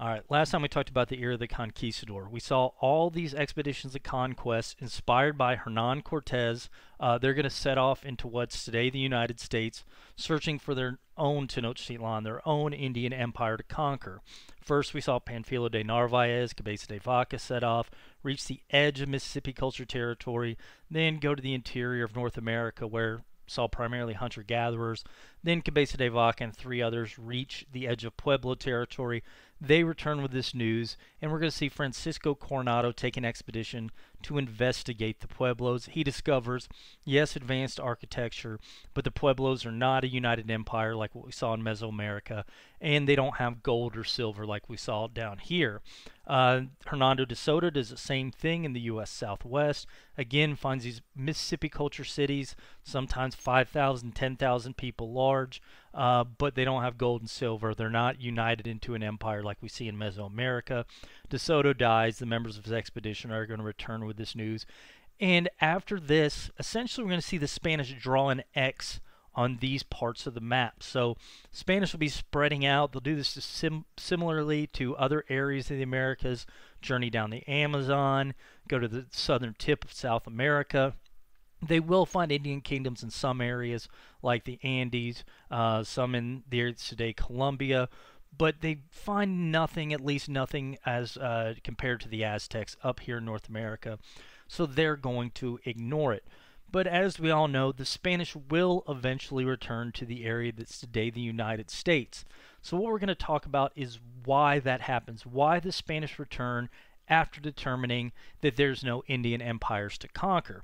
All right, last time we talked about the era of the conquistador. We saw all these expeditions of conquest inspired by Hernan Cortez. Uh, they're going to set off into what's today the United States, searching for their own Tenochtitlan, their own Indian empire to conquer. First, we saw Panfilo de Narvaez, Cabeza de Vaca set off, reach the edge of Mississippi Culture Territory, then go to the interior of North America where saw primarily hunter gatherers. Then Cabeza de Vaca and three others reach the edge of Pueblo territory they return with this news, and we're going to see Francisco Coronado take an expedition to investigate the Pueblos. He discovers, yes, advanced architecture, but the Pueblos are not a united empire like what we saw in Mesoamerica, and they don't have gold or silver like we saw down here. Uh, Hernando de Soto does the same thing in the U.S. Southwest. Again, finds these Mississippi culture cities, sometimes 5,000, 10,000 people large uh, but they don't have gold and silver. They're not united into an empire like we see in Mesoamerica. De Soto dies. The members of his expedition are going to return with this news. And after this, essentially, we're going to see the Spanish draw an X on these parts of the map. So Spanish will be spreading out. They'll do this sim similarly to other areas of the Americas, journey down the Amazon, go to the southern tip of South America they will find Indian kingdoms in some areas, like the Andes, uh, some in the area today Colombia, but they find nothing, at least nothing as uh, compared to the Aztecs up here in North America. So they're going to ignore it. But as we all know, the Spanish will eventually return to the area that's today the United States. So what we're going to talk about is why that happens, why the Spanish return after determining that there's no Indian empires to conquer.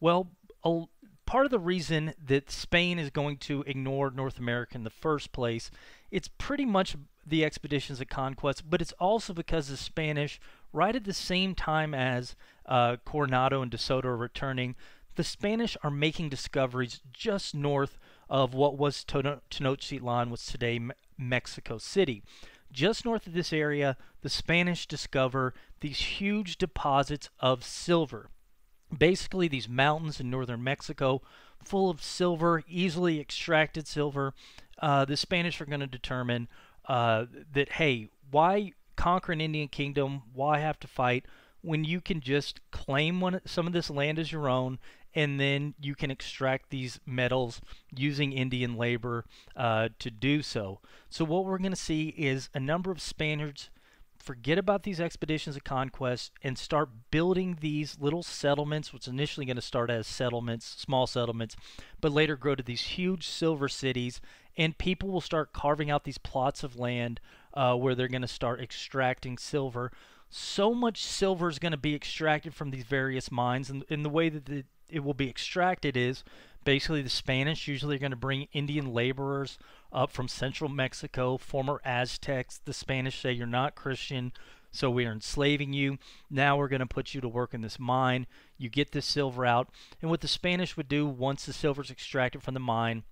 Well, a, part of the reason that Spain is going to ignore North America in the first place, it's pretty much the expeditions of conquest, but it's also because the Spanish, right at the same time as uh, Coronado and De Soto are returning, the Spanish are making discoveries just north of what was Tenochtitlan, was today Mexico City. Just north of this area, the Spanish discover these huge deposits of silver basically these mountains in northern Mexico full of silver, easily extracted silver. Uh, the Spanish are going to determine uh, that, hey, why conquer an Indian kingdom? Why have to fight when you can just claim one, some of this land as your own? And then you can extract these metals using Indian labor uh, to do so. So, what we're going to see is a number of Spaniards forget about these expeditions of conquest and start building these little settlements, which initially going to start as settlements, small settlements, but later grow to these huge silver cities. And people will start carving out these plots of land uh, where they're going to start extracting silver. So much silver is going to be extracted from these various mines, and, and the way that the, it will be extracted is basically the Spanish usually are going to bring Indian laborers up from central Mexico, former Aztecs. The Spanish say you're not Christian, so we are enslaving you. Now we're going to put you to work in this mine. You get this silver out. And what the Spanish would do once the silver is extracted from the mine,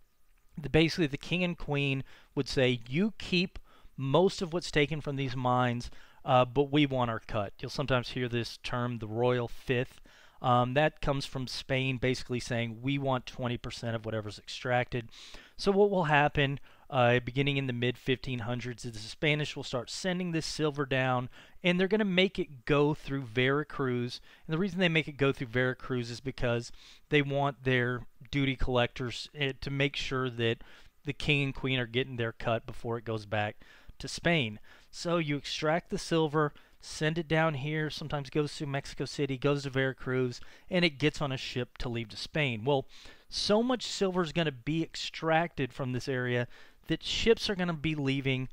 the, basically the king and queen would say, You keep most of what's taken from these mines, uh, but we want our cut. You'll sometimes hear this term, the royal fifth. Um, that comes from Spain basically saying we want 20% of whatever's extracted. So, what will happen uh, beginning in the mid 1500s. The Spanish will start sending this silver down, and they're going to make it go through Veracruz. And the reason they make it go through Veracruz is because they want their duty collectors eh, to make sure that the king and queen are getting their cut before it goes back to Spain. So you extract the silver, send it down here, sometimes goes through Mexico City, goes to Veracruz, and it gets on a ship to leave to Spain. Well, so much silver is going to be extracted from this area that ships are going to be leaving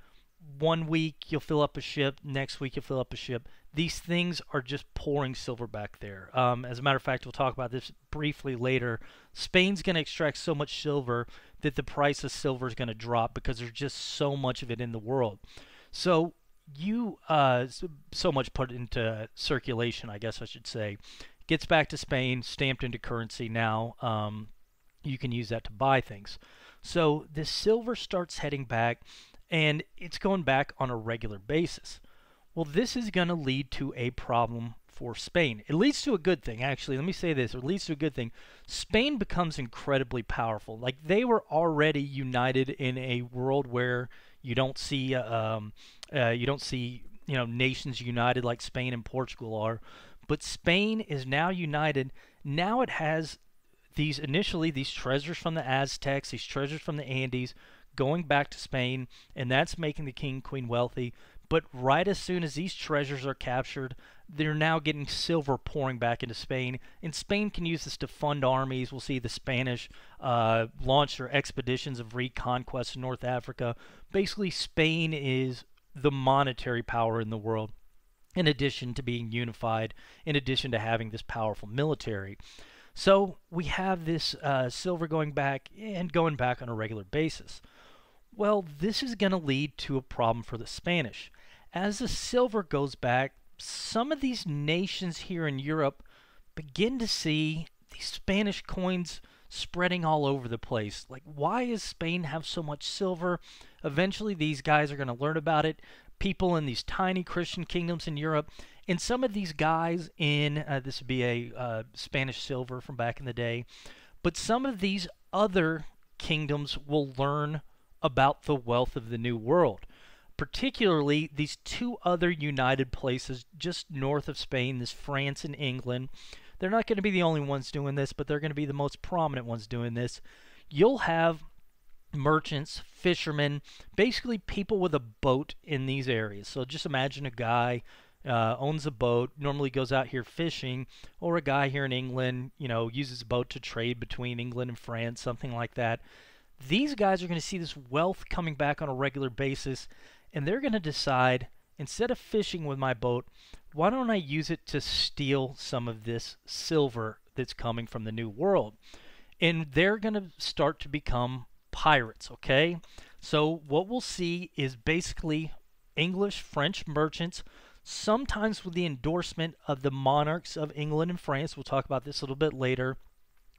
one week you'll fill up a ship next week you'll fill up a ship these things are just pouring silver back there um, as a matter of fact we'll talk about this briefly later spain's going to extract so much silver that the price of silver is going to drop because there's just so much of it in the world so you uh, so much put into circulation i guess i should say gets back to spain stamped into currency now um, you can use that to buy things so the silver starts heading back and it's going back on a regular basis. Well, this is going to lead to a problem for Spain. It leads to a good thing, actually. Let me say this it leads to a good thing. Spain becomes incredibly powerful. Like they were already united in a world where you don't see, uh, um, uh, you don't see, you know, nations united like Spain and Portugal are. But Spain is now united. Now it has these initially these treasures from the Aztecs, these treasures from the Andes, going back to Spain, and that's making the king queen wealthy. But right as soon as these treasures are captured, they're now getting silver pouring back into Spain, and Spain can use this to fund armies. We'll see the Spanish uh, launch their expeditions of reconquest in North Africa. Basically, Spain is the monetary power in the world in addition to being unified, in addition to having this powerful military. So we have this uh, silver going back and going back on a regular basis. Well, this is going to lead to a problem for the Spanish. As the silver goes back, some of these nations here in Europe begin to see these Spanish coins spreading all over the place. Like, why does Spain have so much silver? Eventually, these guys are going to learn about it. People in these tiny Christian kingdoms in Europe, and some of these guys in uh, this would be a uh, Spanish silver from back in the day, but some of these other kingdoms will learn about the wealth of the New World. Particularly these two other united places just north of Spain, this France and England. They're not going to be the only ones doing this, but they're going to be the most prominent ones doing this. You'll have merchants, fishermen, basically people with a boat in these areas. So just imagine a guy uh, owns a boat, normally goes out here fishing, or a guy here in England, you know, uses a boat to trade between England and France, something like that. These guys are going to see this wealth coming back on a regular basis, and they're going to decide instead of fishing with my boat, why don't I use it to steal some of this silver that's coming from the New World? And they're going to start to become pirates, okay? So, what we'll see is basically English French merchants sometimes with the endorsement of the monarchs of England and France. We'll talk about this a little bit later.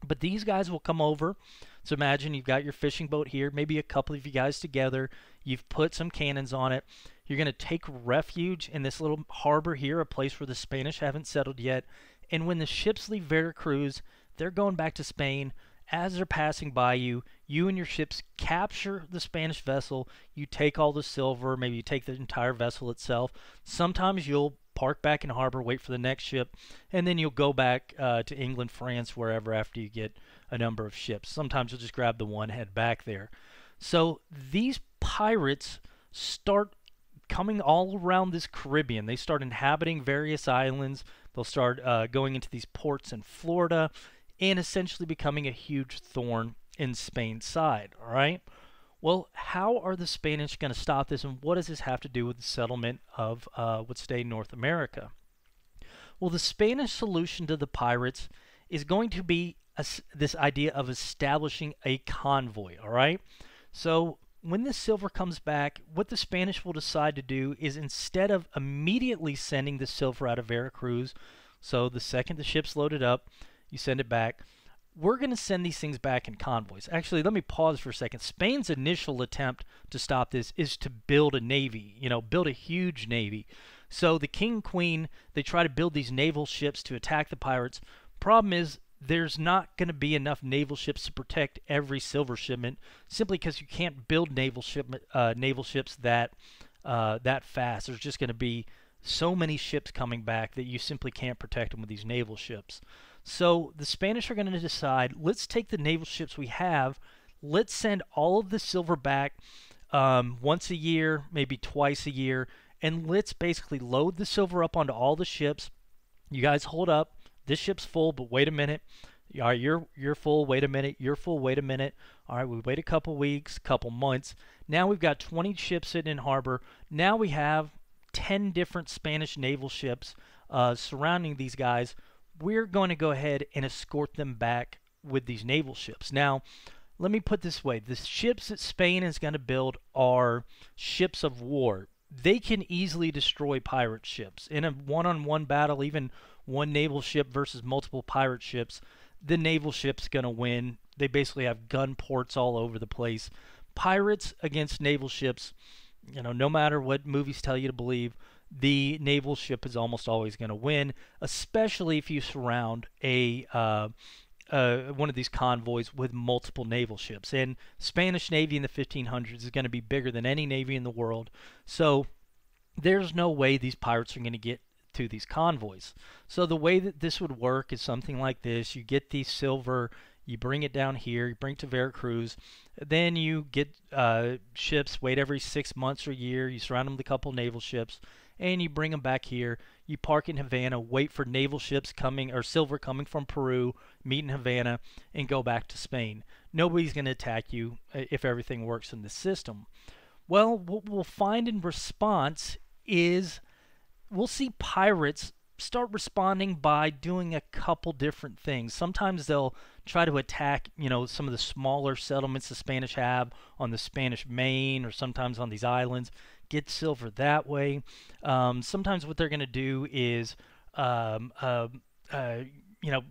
But these guys will come over. So imagine you've got your fishing boat here, maybe a couple of you guys together. You've put some cannons on it. You're going to take refuge in this little harbor here, a place where the Spanish haven't settled yet. And when the ships leave Veracruz, they're going back to Spain. As they're passing by you, you and your ships capture the Spanish vessel. You take all the silver, maybe you take the entire vessel itself. Sometimes you'll park back in harbor, wait for the next ship, and then you'll go back uh, to England, France, wherever after you get a number of ships. Sometimes you'll just grab the one, head back there. So these pirates start coming all around this Caribbean. They start inhabiting various islands. They'll start uh, going into these ports in Florida and essentially becoming a huge thorn in Spain's side, all right? Well, how are the Spanish going to stop this, and what does this have to do with the settlement of uh, what's today North America? Well, the Spanish solution to the pirates is going to be a, this idea of establishing a convoy, all right? So when the silver comes back, what the Spanish will decide to do is instead of immediately sending the silver out of Veracruz, so the second the ship's loaded up, you send it back – we're going to send these things back in convoys. Actually, let me pause for a second. Spain's initial attempt to stop this is to build a navy, you know, build a huge navy. So the king queen, they try to build these naval ships to attack the pirates. Problem is there's not going to be enough naval ships to protect every silver shipment simply because you can't build naval ship uh, naval ships that uh, that fast. There's just going to be so many ships coming back that you simply can't protect them with these naval ships. So the Spanish are going to decide let's take the naval ships we have, let's send all of the silver back um, once a year, maybe twice a year, and let's basically load the silver up onto all the ships. You guys hold up. This ship's full, but wait a minute. All right, you're you're full. Wait a minute. You're full. Wait a minute. All right, we wait a couple weeks, couple months. Now we've got 20 ships sitting in harbor. Now we have 10 different Spanish naval ships uh, surrounding these guys. We're going to go ahead and escort them back with these naval ships. Now, let me put this way the ships that Spain is going to build are ships of war. They can easily destroy pirate ships. In a one on one battle, even one naval ship versus multiple pirate ships, the naval ship's going to win. They basically have gun ports all over the place. Pirates against naval ships you know, no matter what movies tell you to believe, the naval ship is almost always going to win, especially if you surround a uh, uh, one of these convoys with multiple naval ships. And Spanish Navy in the 1500s is going to be bigger than any navy in the world. So there's no way these pirates are going to get to these convoys. So the way that this would work is something like this: you get these silver, you bring it down here, you bring it to Veracruz, then you get uh, ships, wait every six months or year. You surround them with a couple naval ships, and you bring them back here. You park in Havana, wait for naval ships coming or silver coming from Peru, meet in Havana, and go back to Spain. Nobody's going to attack you uh, if everything works in the system. Well, what we'll find in response is we'll see pirates start responding by doing a couple different things. Sometimes they'll try to attack, you know, some of the smaller settlements the Spanish have on the Spanish main or sometimes on these islands, get silver that way. Um, sometimes what they're going to do is, um, uh, uh, you know,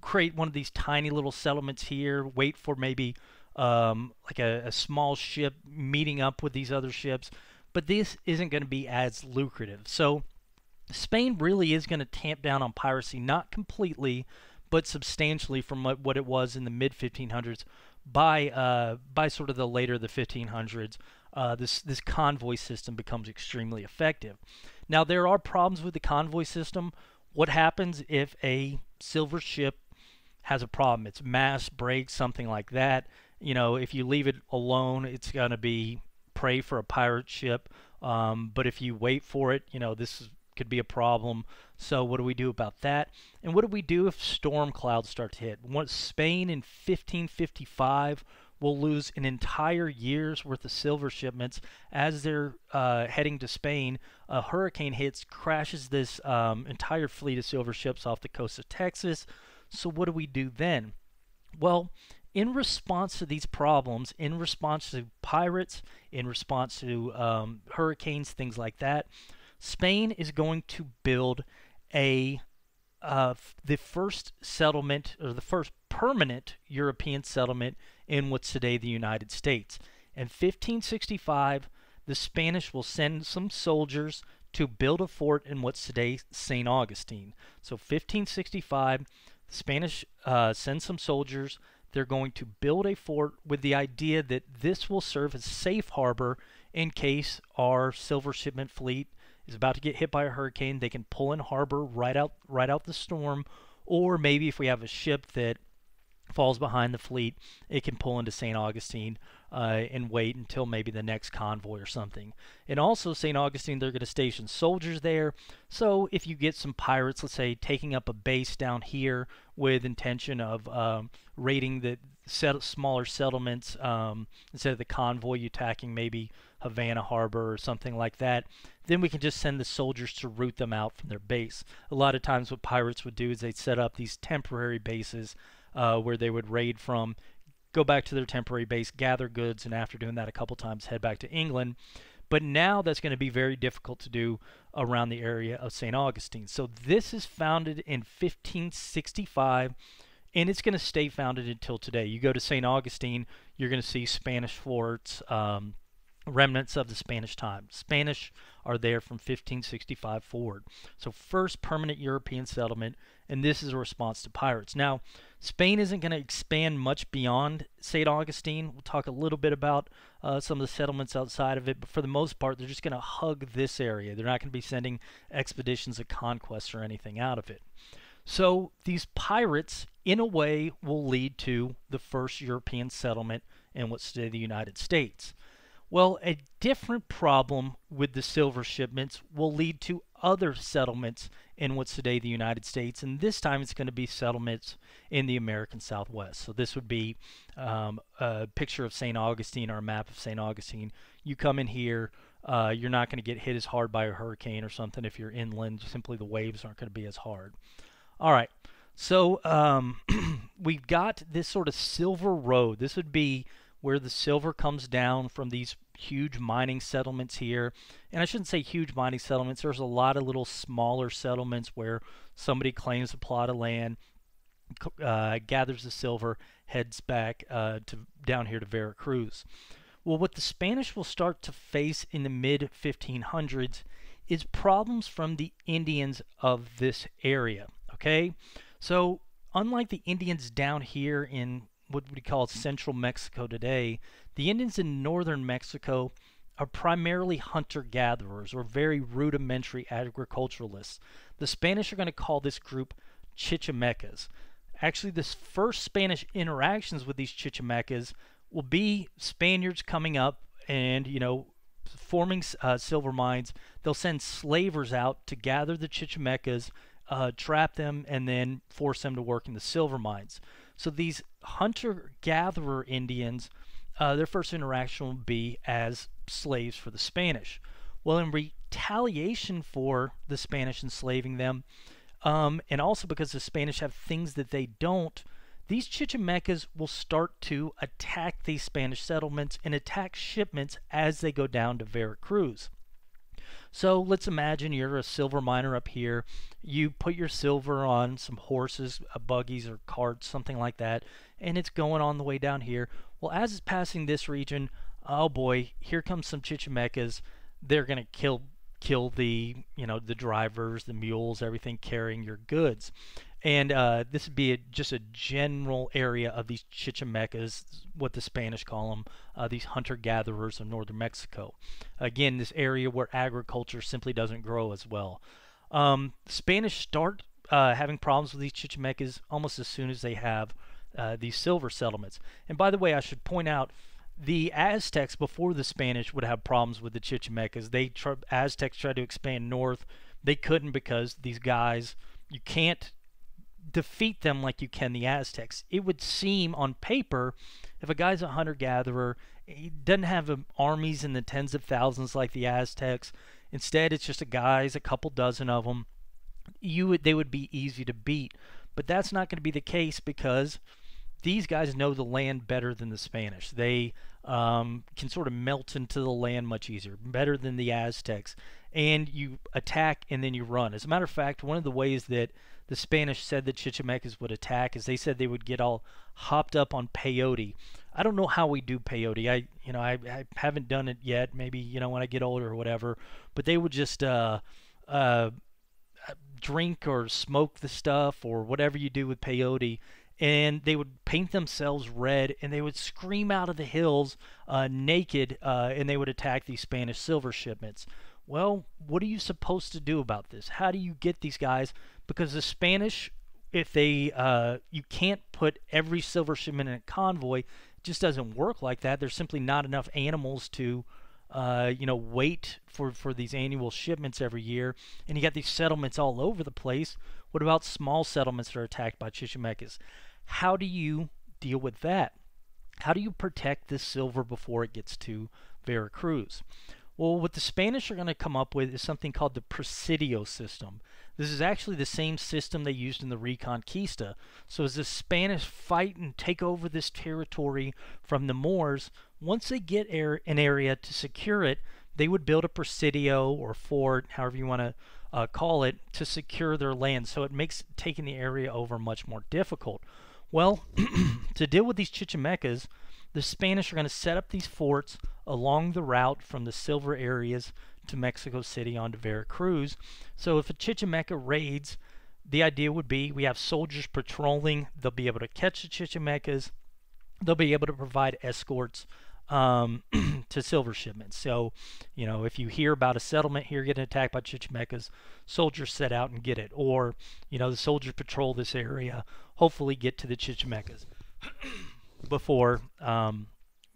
create one of these tiny little settlements here, wait for maybe um, like a, a small ship meeting up with these other ships. But this isn't going to be as lucrative. So, Spain really is going to tamp down on piracy, not completely, but substantially from what, it was in the mid 1500s by uh, by sort of the later the 1500s uh, this this convoy system becomes extremely effective now there are problems with the convoy system what happens if a silver ship has a problem its mass breaks something like that you know if you leave it alone it's going to be prey for a pirate ship um, but if you wait for it you know this is could be a problem. So what do we do about that? And what do we do if storm clouds start to hit? Once Spain in 1555 will lose an entire year's worth of silver shipments as they're uh, heading to Spain. A hurricane hits, crashes this um, entire fleet of silver ships off the coast of Texas. So what do we do then? Well, in response to these problems, in response to pirates, in response to um, hurricanes, things like that, Spain is going to build a uh, the first settlement or the first permanent European settlement in what's today the United States. In 1565, the Spanish will send some soldiers to build a fort in what's today St. Augustine. So 1565, the Spanish uh, send some soldiers. They're going to build a fort with the idea that this will serve as safe harbor in case our silver shipment fleet is about to get hit by a hurricane, they can pull in harbor right out right out the storm, or maybe if we have a ship that falls behind the fleet, it can pull into St. Augustine uh, and wait until maybe the next convoy or something. And also, St. Augustine, they're going to station soldiers there. So if you get some pirates, let's say, taking up a base down here with intention of um, raiding the set- smaller settlements um, instead of the convoy attacking maybe Havana Harbor or something like that, then we can just send the soldiers to root them out from their base. A lot of times, what pirates would do is they'd set up these temporary bases uh, where they would raid from go back to their temporary base, gather goods, and after doing that a couple times, head back to England. But now that's going to be very difficult to do around the area of St. Augustine. So this is founded in 1565 and it's going to stay founded until today. You go to St. Augustine, you're going to see Spanish forts, um, remnants of the Spanish time. Spanish are there from 1565 forward. So, first permanent European settlement, and this is a response to pirates. Now, Spain isn't going to expand much beyond St. Augustine. We'll talk a little bit about uh, some of the settlements outside of it, but for the most part, they're just going to hug this area. They're not going to be sending expeditions of conquest or anything out of it. So these pirates, in a way, will lead to the first European settlement in what's today the United States. Well, a different problem with the silver shipments will lead to other settlements in what's today the United States, and this time it's going to be settlements in the American Southwest. So this would be um, a picture of St. Augustine or a map of St. Augustine. You come in here, uh, you're not going to get hit as hard by a hurricane or something if you're inland. Simply the waves aren't going to be as hard. All right, so um, we've got this sort of silver road. This would be where the silver comes down from these huge mining settlements here. And I shouldn't say huge mining settlements, there's a lot of little smaller settlements where somebody claims a plot of land, uh, gathers the silver, heads back uh, to down here to Veracruz. Well, what the Spanish will start to face in the mid 1500s is problems from the Indians of this area. Okay, so unlike the Indians down here in what we call central Mexico today, the Indians in northern Mexico are primarily hunter gatherers or very rudimentary agriculturalists. The Spanish are going to call this group Chichimecas. Actually, the first Spanish interactions with these Chichimecas will be Spaniards coming up and, you know, forming uh, silver mines. They'll send slavers out to gather the Chichimecas, uh, trap them, and then force them to work in the silver mines. So these hunter gatherer Indians uh, their first interaction will be as slaves for the Spanish. Well, in retaliation for the Spanish enslaving them, um, and also because the Spanish have things that they don't, these Chichimecas will start to attack these Spanish settlements and attack shipments as they go down to Veracruz. So let's imagine you're a silver miner up here. You put your silver on some horses, uh, buggies, or carts, something like that, and it's going on the way down here. Well, as it's passing this region, oh boy, here comes some Chichimecas. They're going to kill kill the you know the drivers, the mules, everything carrying your goods. And uh, this would be a, just a general area of these Chichimecas, what the Spanish call them, uh, these hunter-gatherers of northern Mexico. Again, this area where agriculture simply doesn't grow as well. Um, Spanish start uh, having problems with these Chichimecas almost as soon as they have uh, these silver settlements. And by the way, I should point out the Aztecs before the Spanish would have problems with the Chichimecas. They tr- Aztecs tried to expand north. They couldn't because these guys you can't defeat them like you can the Aztecs. It would seem on paper if a guy's a hunter gatherer, he doesn't have um, armies in the tens of thousands like the Aztecs. Instead, it's just a guys, a couple dozen of them. You would, they would be easy to beat, but that's not going to be the case because these guys know the land better than the Spanish. They um, can sort of melt into the land much easier, better than the Aztecs. And you attack and then you run. As a matter of fact, one of the ways that the Spanish said that Chichimecas would attack is they said they would get all hopped up on peyote. I don't know how we do peyote. I you know I, I haven't done it yet. Maybe you know when I get older or whatever. But they would just uh, uh, drink or smoke the stuff or whatever you do with peyote and they would paint themselves red and they would scream out of the hills uh, naked uh, and they would attack these Spanish silver shipments. Well, what are you supposed to do about this? How do you get these guys? Because the Spanish, if they, uh, you can't put every silver shipment in a convoy. It just doesn't work like that. There's simply not enough animals to, uh, you know, wait for for these annual shipments every year. And you got these settlements all over the place. What about small settlements that are attacked by Chichimecas? How do you deal with that? How do you protect this silver before it gets to Veracruz? Well, what the Spanish are going to come up with is something called the Presidio system. This is actually the same system they used in the Reconquista. So, as the Spanish fight and take over this territory from the Moors, once they get air, an area to secure it, they would build a Presidio or fort, however you want to uh, call it, to secure their land. So, it makes taking the area over much more difficult. Well, to deal with these Chichimecas, the Spanish are going to set up these forts along the route from the silver areas to Mexico City onto Veracruz. So if a Chichimeca raids, the idea would be we have soldiers patrolling. They'll be able to catch the Chichimecas. They'll be able to provide escorts um, to silver shipments. So, you know, if you hear about a settlement here getting attacked by Chichimecas, soldiers set out and get it. Or, you know, the soldiers patrol this area hopefully get to the Chichimecas before um,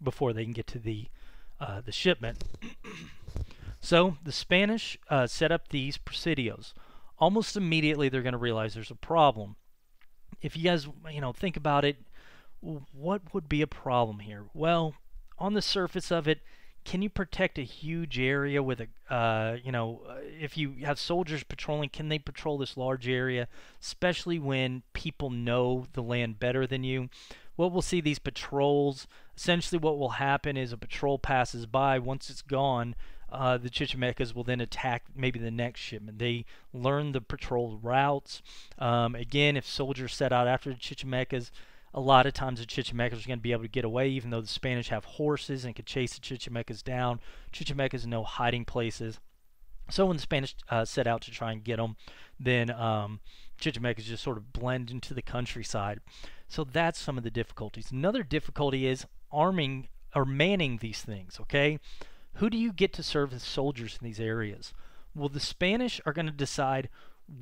before they can get to the uh, the shipment. so the Spanish uh, set up these presidios. Almost immediately, they're going to realize there's a problem. If you guys, you know, think about it, what would be a problem here? Well, on the surface of it, can you protect a huge area with a uh, you know uh, if you have soldiers patrolling can they patrol this large area especially when people know the land better than you what we'll see these patrols essentially what will happen is a patrol passes by once it's gone uh, the Chichimecas will then attack maybe the next shipment. They learn the patrol routes. Um, again, if soldiers set out after the Chichimecas, a lot of times the Chichimecas are going to be able to get away, even though the Spanish have horses and could chase the Chichimecas down. Chichimecas know hiding places. So when the Spanish uh, set out to try and get them, then um, Chichimecas just sort of blend into the countryside. So that's some of the difficulties. Another difficulty is arming or manning these things, okay? Who do you get to serve as soldiers in these areas? Well, the Spanish are going to decide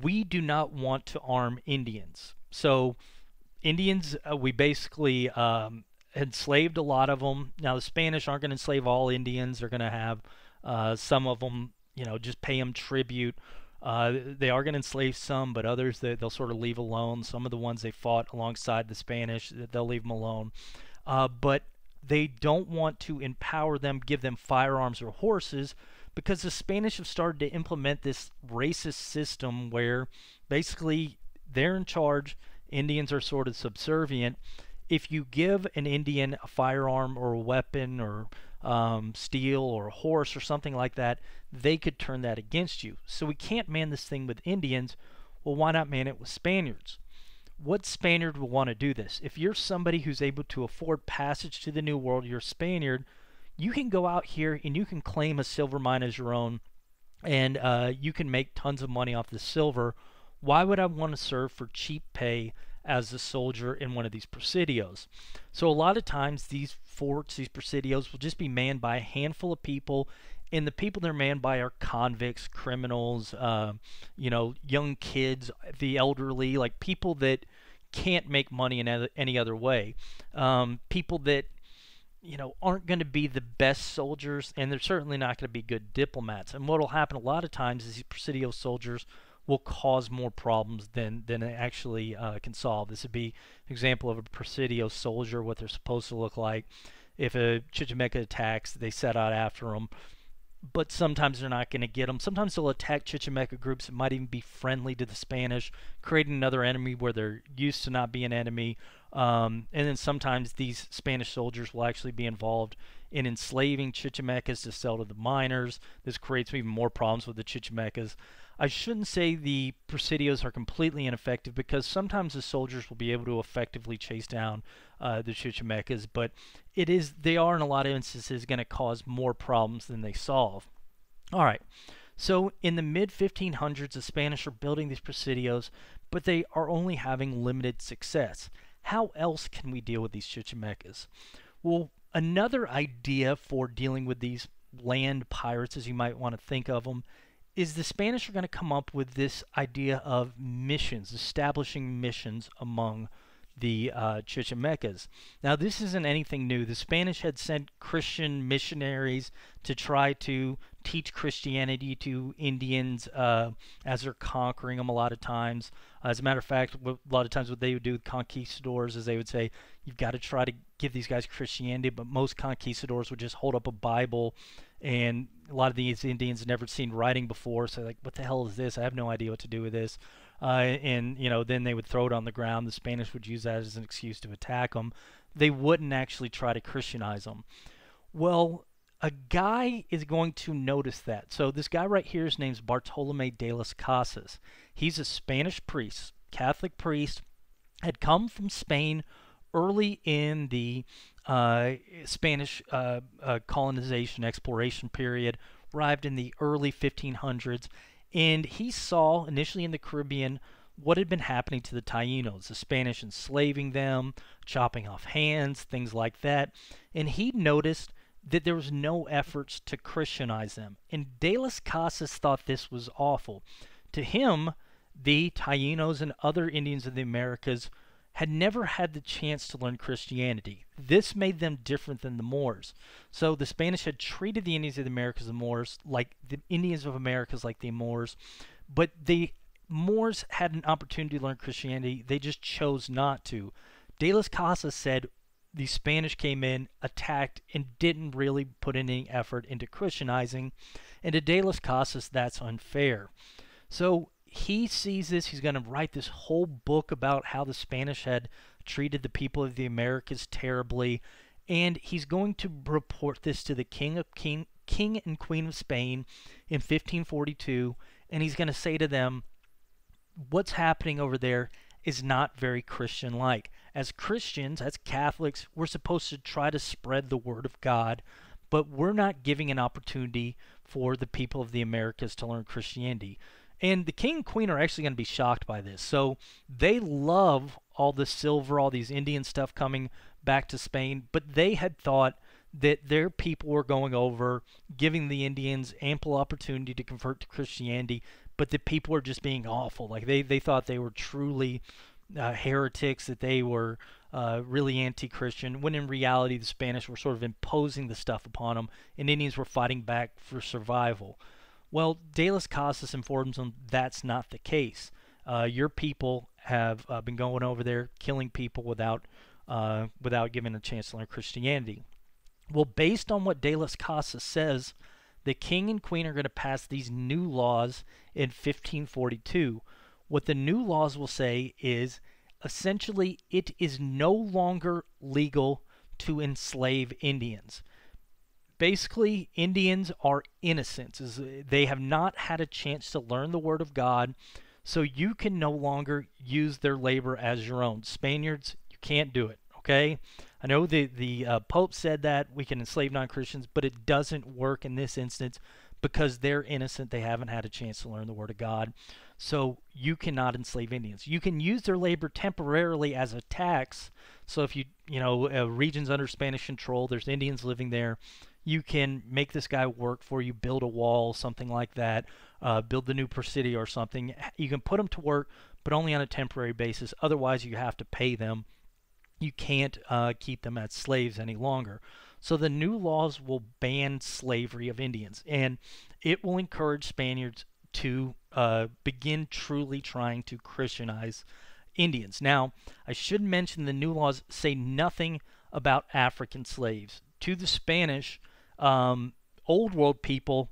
we do not want to arm Indians. So Indians, uh, we basically um, enslaved a lot of them. Now the Spanish aren't going to enslave all Indians. They're going to have uh, some of them, you know, just pay them tribute. Uh, they are going to enslave some, but others they, will sort of leave alone. Some of the ones they fought alongside the Spanish, they'll leave them alone. Uh, but they don't want to empower them, give them firearms or horses, because the Spanish have started to implement this racist system where basically they're in charge Indians are sort of subservient. If you give an Indian a firearm or a weapon or um, steel or a horse or something like that, they could turn that against you. So we can't man this thing with Indians. Well, why not man it with Spaniards? What Spaniard would want to do this? If you're somebody who's able to afford passage to the New World, you're a Spaniard, you can go out here and you can claim a silver mine as your own and uh, you can make tons of money off the silver why would I want to serve for cheap pay as a soldier in one of these presidios? So a lot of times these forts, these presidios, will just be manned by a handful of people and the people they're manned by are convicts, criminals, uh, you know, young kids, the elderly, like people that can't make money in any other way, um, people that you know aren't going to be the best soldiers, and they're certainly not going to be good diplomats. And what will happen a lot of times is these Presidio soldiers will cause more problems than, than it actually uh, can solve. This would be an example of a Presidio soldier, what they're supposed to look like. If a Chichimeca attacks, they set out after them but sometimes they're not going to get them. Sometimes they'll attack Chichimeca groups that might even be friendly to the Spanish, creating another enemy where they're used to not be an enemy. Um, and then sometimes these Spanish soldiers will actually be involved in enslaving Chichimecas to sell to the miners. This creates even more problems with the Chichimecas. I shouldn't say the Presidios are completely ineffective because sometimes the soldiers will be able to effectively chase down uh, the Chichimecas, but it is they are in a lot of instances going to cause more problems than they solve. All right. So in the mid 1500s, the Spanish are building these presidios, but they are only having limited success. How else can we deal with these Chichimecas? Well, another idea for dealing with these land pirates, as you might want to think of them, is the Spanish are going to come up with this idea of missions, establishing missions among the uh, Chichimecas. Now, this isn't anything new. The Spanish had sent Christian missionaries to try to teach Christianity to Indians uh, as they're conquering them a lot of times. As a matter of fact, a lot of times what they would do with conquistadors is they would say, You've got to try to give these guys Christianity, but most conquistadors would just hold up a Bible and a lot of these Indians never seen writing before, so like, what the hell is this? I have no idea what to do with this. Uh, and you know, then they would throw it on the ground. The Spanish would use that as an excuse to attack them. They wouldn't actually try to Christianize them. Well, a guy is going to notice that. So this guy right here, his name's Bartolome de las Casas. He's a Spanish priest, Catholic priest, had come from Spain early in the uh, Spanish uh, uh, colonization exploration period, arrived in the early 1500s, and he saw initially in the Caribbean what had been happening to the Tainos, the Spanish enslaving them, chopping off hands, things like that. And he noticed that there was no efforts to Christianize them. And De las Casas thought this was awful. To him, the Tainos and other Indians of the Americas had never had the chance to learn Christianity. This made them different than the Moors. So the Spanish had treated the Indians of the Americas, the Moors, like the Indians of Americas, like the Moors, but the Moors had an opportunity to learn Christianity. They just chose not to. De las Casas said the Spanish came in, attacked, and didn't really put any effort into Christianizing. And to De las Casas, that's unfair. So he sees this. He's going to write this whole book about how the Spanish had treated the people of the Americas terribly, and he's going to report this to the King of King, King and Queen of Spain in 1542, and he's going to say to them, "What's happening over there is not very Christian-like. As Christians, as Catholics, we're supposed to try to spread the word of God." But we're not giving an opportunity for the people of the Americas to learn Christianity. And the king and queen are actually going to be shocked by this. So they love all the silver, all these Indian stuff coming back to Spain, but they had thought that their people were going over, giving the Indians ample opportunity to convert to Christianity, but the people were just being awful. Like they, they thought they were truly uh, heretics, that they were uh, really anti Christian, when in reality the Spanish were sort of imposing the stuff upon them, and Indians were fighting back for survival. Well, Las Casas informs them that's not the case. Uh, your people have uh, been going over there killing people without uh, without giving a chance to learn Christianity. Well, based on what De Las Casas says, the king and queen are going to pass these new laws in 1542. What the new laws will say is essentially it is no longer legal to enslave Indians basically Indians are innocents. They have not had a chance to learn the Word of God, so you can no longer use their labor as your own. Spaniards, you can't do it. Okay, I know the the uh, Pope said that we can enslave non-Christians, but it doesn't work in this instance because they're innocent. They haven't had a chance to learn the Word of God, so you cannot enslave Indians. You can use their labor temporarily as a tax. So if you you know uh, regions under Spanish control, there's Indians living there you can make this guy work for you, build a wall, something like that, uh, build the new Presidio or something. You can put them to work, but only on a temporary basis. Otherwise, you have to pay them. You can't uh, keep them as slaves any longer. So the new laws will ban slavery of Indians, and it will encourage Spaniards to uh, begin truly trying to Christianize Indians. Now, I should mention the new laws say nothing about African slaves. To the Spanish, um, old world people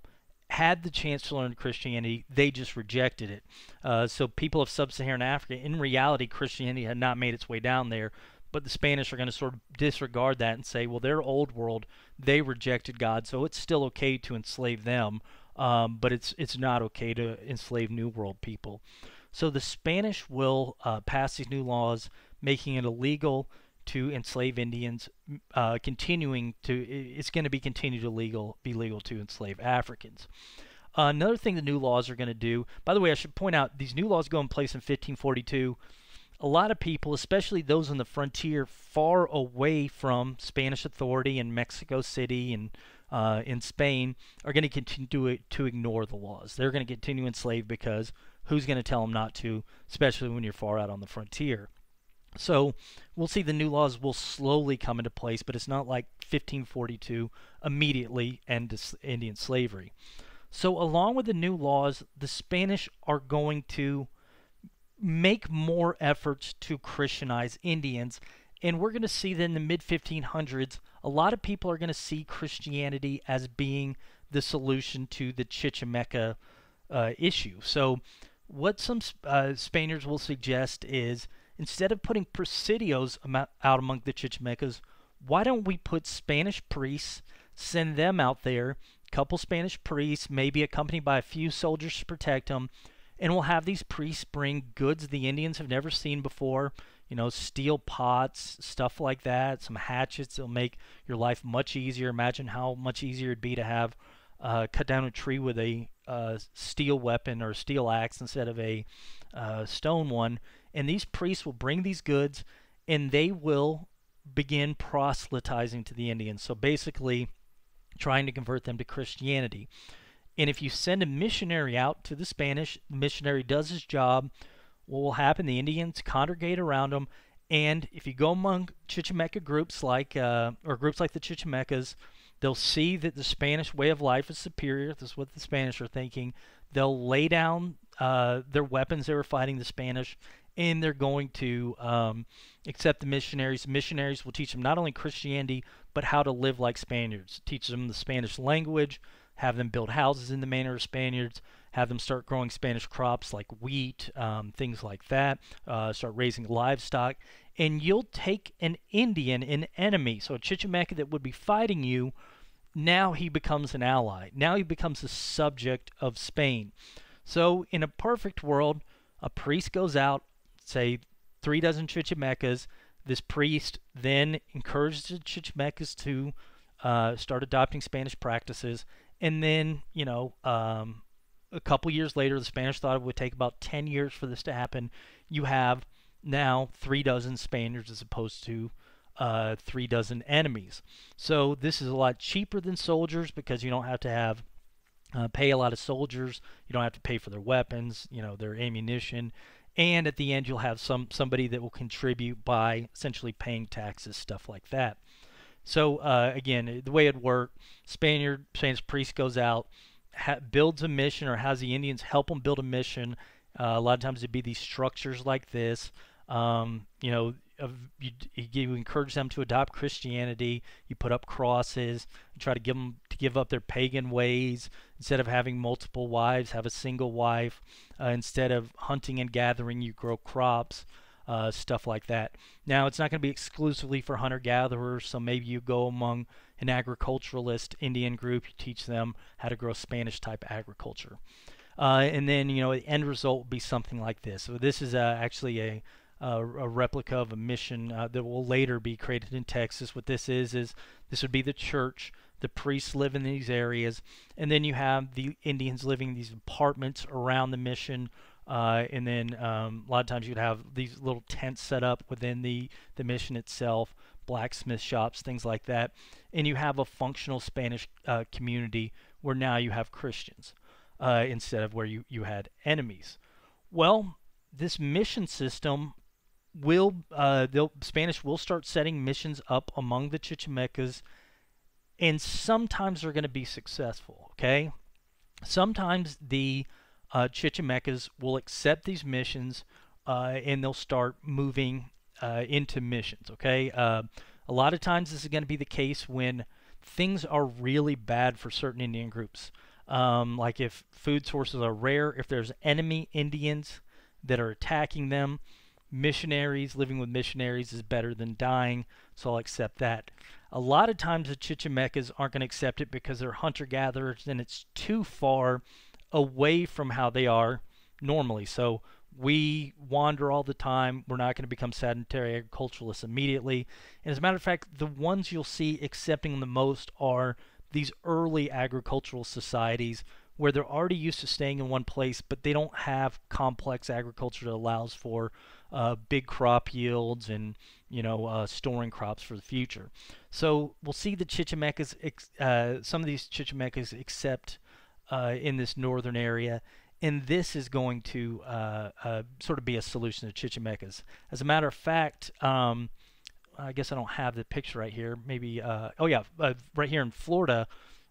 had the chance to learn Christianity, they just rejected it. Uh, so people of sub-Saharan Africa, in reality, Christianity had not made its way down there. But the Spanish are going to sort of disregard that and say, well, they're old world, they rejected God, so it's still okay to enslave them, um, but it's it's not okay to enslave New World people. So the Spanish will uh, pass these new laws, making it illegal to enslave Indians, uh, continuing to it's going to be continued to legal be legal to enslave Africans. Uh, another thing the new laws are going to do. By the way, I should point out these new laws go in place in 1542. A lot of people, especially those on the frontier, far away from Spanish authority in Mexico City and uh, in Spain, are going to continue to, to ignore the laws. They're going to continue enslaved because who's going to tell them not to, especially when you're far out on the frontier. So we'll see the new laws will slowly come into place, but it's not like 1542 immediately ends Indian slavery. So, along with the new laws, the Spanish are going to make more efforts to Christianize Indians. And we're going to see that in the mid 1500s, a lot of people are going to see Christianity as being the solution to the Chichimeca uh, issue. So, what some uh, Spaniards will suggest is Instead of putting presidios out among the Chichimecas, why don't we put Spanish priests, send them out there, couple Spanish priests, maybe accompanied by a few soldiers to protect them, and we'll have these priests bring goods the Indians have never seen before, you know, steel pots, stuff like that, some hatchets that'll make your life much easier. Imagine how much easier it'd be to have uh, cut down a tree with a uh, steel weapon or steel axe instead of a uh, stone one and these priests will bring these goods and they will begin proselytizing to the Indians. So basically, trying to convert them to Christianity. And if you send a missionary out to the Spanish, the missionary does his job. What will happen? The Indians congregate around them. And if you go among Chichimeca groups like, uh, or groups like the Chichimecas, they'll see that the Spanish way of life is superior. This is what the Spanish are thinking. They'll lay down uh, their weapons they were fighting the Spanish and they're going to um, accept the missionaries. Missionaries will teach them not only Christianity, but how to live like Spaniards, teach them the Spanish language, have them build houses in the manner of Spaniards, have them start growing Spanish crops like wheat, um, things like that, uh, start raising livestock, and you'll take an Indian, an enemy, so a Chichimeca that would be fighting you, now he becomes an ally. Now he becomes a subject of Spain. So in a perfect world, a priest goes out, say three dozen Chichimecas. This priest then encouraged the Chichimecas to uh, start adopting Spanish practices. And then, you know, um, a couple years later, the Spanish thought it would take about 10 years for this to happen. You have now three dozen Spaniards as opposed to uh, three dozen enemies. So this is a lot cheaper than soldiers because you don't have to have uh, pay a lot of soldiers. You don't have to pay for their weapons, you know, their ammunition and at the end you'll have some somebody that will contribute by essentially paying taxes, stuff like that. So uh, again, eh, the way it worked, Spaniard, Spanish priest goes out, builds a mission, or has the Indians help them build a mission. Uh, a lot of times it'd be these structures like this. Um, you know, of, you, you, encourage them to adopt Christianity. You put up crosses. You try to give them to give up their pagan ways. Instead of having multiple wives, have a single wife. Uh, instead of hunting and gathering, you grow crops, uh, stuff like that. Now, it's not going to be exclusively for hunter gatherers, so maybe you go among an agriculturalist Indian group, you teach them how to grow Spanish type agriculture. Uh, and then, you know, the end result would be something like this. So, this is uh, actually a uh, a replica of a mission uh, that will later be created in Texas. What this is is this would be the church the priests live in these areas, and then you have the Indians living in these apartments around the mission. Uh, and then um, a lot of times you'd have these little tents set up within the, the mission itself, blacksmith shops, things like that. And you have a functional Spanish uh, community where now you have Christians uh, instead of where you, you had enemies. Well, this mission system will, uh, the Spanish will start setting missions up among the Chichimecas and sometimes they're going to be successful, okay? Sometimes the uh, Chichimecas will accept these missions uh, and they'll start moving uh, into missions, okay? Uh, a lot of times this is going to be the case when things are really bad for certain Indian groups. Um, like if food sources are rare, if there's enemy Indians that are attacking them, missionaries, living with missionaries is better than dying, so I'll accept that. A lot of times the Chichimecas aren't going to accept it because they're hunter gatherers and it's too far away from how they are normally. So we wander all the time. We're not going to become sedentary agriculturalists immediately. And as a matter of fact, the ones you'll see accepting the most are these early agricultural societies where they're already used to staying in one place, but they don't have complex agriculture that allows for uh, big crop yields and you know uh, storing crops for the future. So we'll see the Chichimecas, uh, some of these Chichimecas accept uh, in this northern area, and this is going to uh, uh, sort of be a solution to Chichimecas. As a matter of fact, um, I guess I don't have the picture right here. Maybe oh yeah, right here in Florida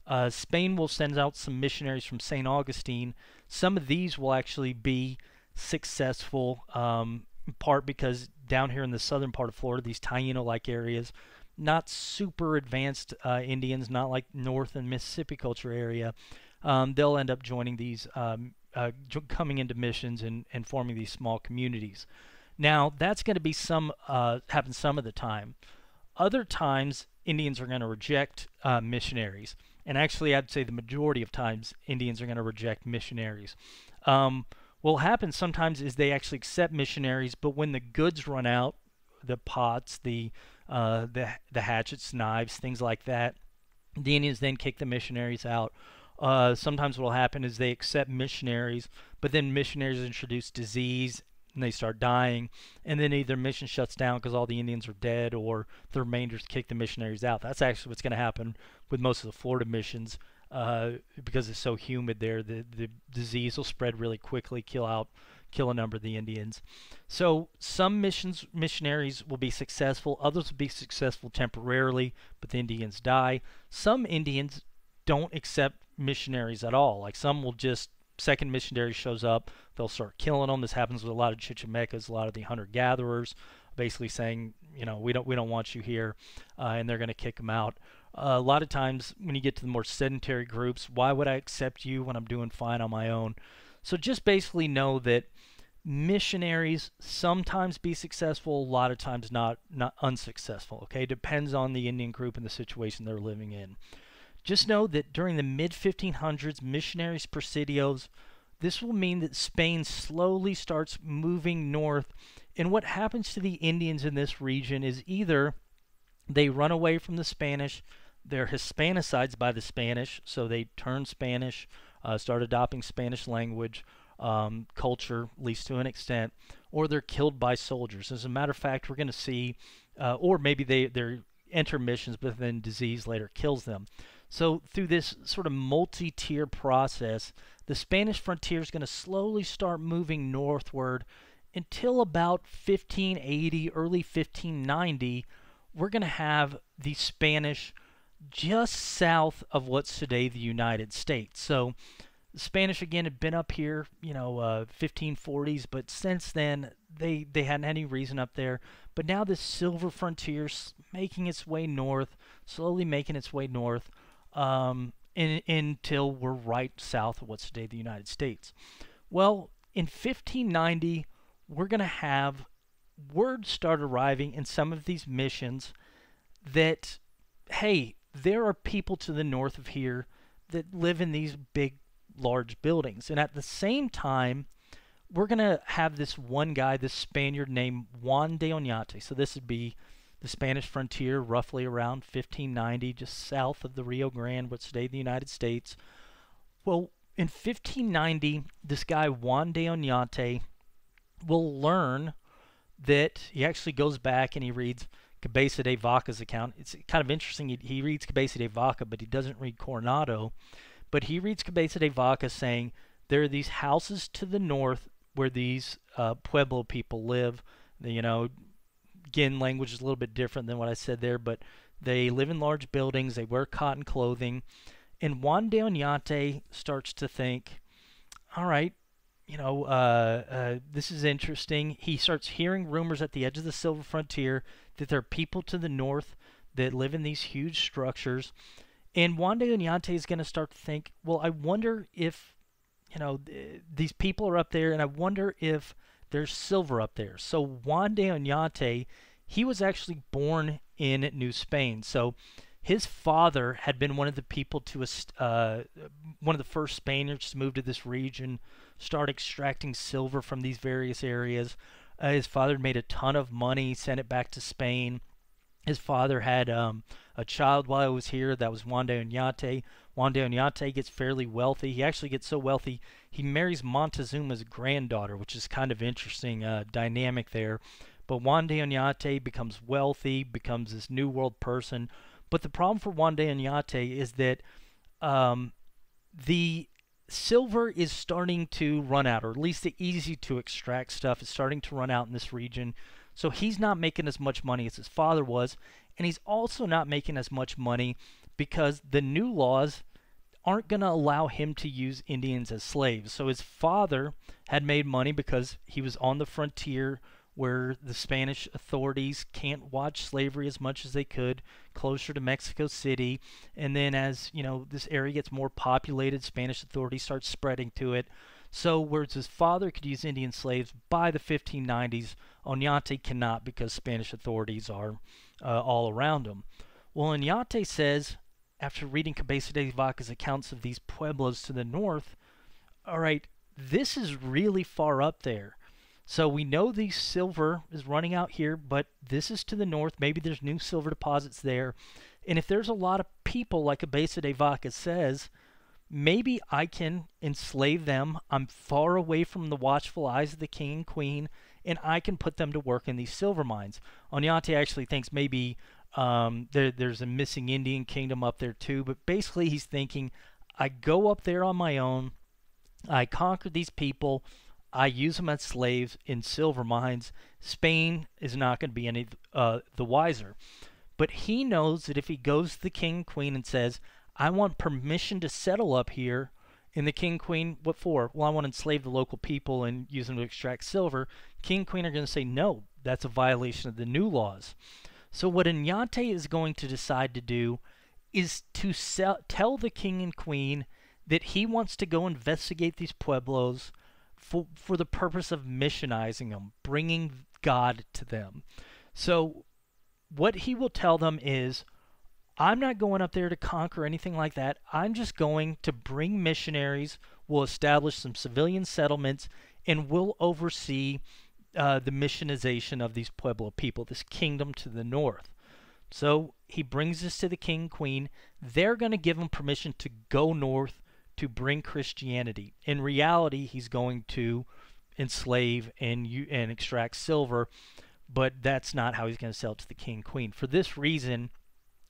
uh, Spain will send out some missionaries from St. Augustine. Some of these will actually be successful, um, in part because down here in the southern part of Florida, these Taino like areas, not super advanced uh, Indians, not like North and Mississippi culture area, um, they'll end up joining these, um, uh, jo coming into missions and, and forming these small communities. Now, that's going to be some, uh, happen some of the time. Other times, Indians are going to reject uh, missionaries and actually I'd say the majority of times Indians are going to reject missionaries. Um, what'll happen sometimes is they actually accept missionaries, but when the goods run out, the pots, the uh, the the hatchets, knives, things like that, the Indians then kick the missionaries out. Uh, sometimes what'll happen is they accept missionaries, but then missionaries introduce disease and they start dying, and then either mission shuts down because all the Indians are dead, or the remainders kick the missionaries out. That's actually what's going to happen with most of the Florida missions uh, because it's so humid there. The the disease will spread really quickly, kill out, kill a number of the Indians. So some missions missionaries will be successful, others will be successful temporarily, but the Indians die. Some Indians don't accept missionaries at all. Like some will just second missionary shows up, they'll start killing them. This happens with a lot of Chichimecas, a lot of the hunter gatherers, basically saying, you know, we don't we don't want you here, uh, and they're going to kick them out a lot of times when you get to the more sedentary groups, why would I accept you when I'm doing fine on my own? So just basically know that missionaries sometimes be successful, a lot of times not not unsuccessful, okay? Depends on the Indian group and the situation they're living in. Just know that during the mid 1500s, missionaries presidios this will mean that Spain slowly starts moving north. And what happens to the Indians in this region is either they run away from the Spanish they're Hispanicized by the Spanish, so they turned Spanish, uh, start adopting Spanish language, um, culture, at least to an extent, or they're killed by soldiers. As a matter of fact, we're going to see, uh, or maybe they, they're intermissions, but then disease later kills them. So, through this sort of multi tier process, the Spanish frontier is going to slowly start moving northward until about 1580, early 1590. We're going to have the Spanish just south of what's today the United States. So the Spanish again had been up here, you know, uh, 1540s, but since then they they hadn't had any reason up there. But now this silver frontier making its way north, slowly making its way north, um, in, until we're right south of what's today the United States. Well, in 1590, we're going to have words start arriving in some of these missions that hey there are people to the north of here that live in these big, large buildings. And at the same time, we're going to have this one guy, this Spaniard named Juan de Oñate. So this would be the Spanish frontier, roughly around 1590, just south of the Rio Grande, what's today the United States. Well, in 1590, this guy Juan de Oñate will learn that he actually goes back and he reads Cabeza de Vaca's account. It's kind of interesting. He, he reads Cabeza de Vaca, but he doesn't read Coronado. But he reads Cabeza de Vaca saying there are these houses to the north where these uh, Pueblo people live. You know, again, language is a little bit different than what I said there, but they live in large buildings. They wear cotton clothing. And Juan de Oñate starts to think, all right, you know, uh, uh, this is interesting. He starts hearing rumors at the edge of the Silver Frontier that there are people to the north that live in these huge structures. And Wanda Unyate is going to start to think, well, I wonder if, you know, th- these people are up there, and I wonder if there's silver up there. So Wanda Unyate, he was actually born in New Spain. So his father had been one of the people to uh, one of the first Spaniards to move to this region, start extracting silver from these various areas. Uh, his father made a ton of money, sent it back to Spain. His father had um, a child while he was here that was Wanda Juan Wanda Oñate gets fairly wealthy. He actually gets so wealthy, he marries Montezuma's granddaughter, which is kind of interesting uh, dynamic there. But Wanda Oñate becomes wealthy, becomes this new world person. But the problem for Wanda Oñate is that um, the silver is starting to run out, or at least the easy to extract stuff is starting to run out in this region. So he's not making as much money as his father was, and he's also not making as much money because the new laws aren't going to allow him to use Indians as slaves. So his father had made money because he was on the frontier where the Spanish authorities can't watch slavery as much as they could closer to Mexico City. And then as, you know, this area gets more populated, Spanish authorities start spreading to it. So whereas his father could use Indian slaves by the 1590s, Oñate cannot because Spanish authorities are uh, all around him. Well, Oñate says, after reading Cabeza de Vaca's accounts of these pueblos to the north, all right, this is really far up there. So we know the silver is running out here, but this is to the north. Maybe there's new silver deposits there. And if there's a lot of people, like Abesa de Vaca says, maybe I can enslave them. I'm far away from the watchful eyes of the king and queen, and I can put them to work in these silver mines. Onyante actually thinks maybe um, there, there's a missing Indian kingdom up there too, but basically he's thinking, I go up there on my own, I conquer these people, I use them as slaves in silver mines. Spain is not going to be any uh, the wiser. But he knows that if he goes to the king, and queen, and says, I want permission to settle up here, and the king, queen, what for? Well, I want to enslave the local people and use them to extract silver. King, queen are going to say, no, that's a violation of the new laws. So what Inyate is going to decide to do is to sell, tell the king and queen that he wants to go investigate these pueblos – for, for the purpose of missionizing them, bringing God to them. So, what he will tell them is, I'm not going up there to conquer anything like that. I'm just going to bring missionaries. We'll establish some civilian settlements and we'll oversee uh, the missionization of these Pueblo people, this kingdom to the north. So he brings this to the king, queen. They're going to give him permission to go north to bring Christianity. In reality, he's going to enslave and you and extract silver, but that's not how he's going to sell it to the king queen. For this reason,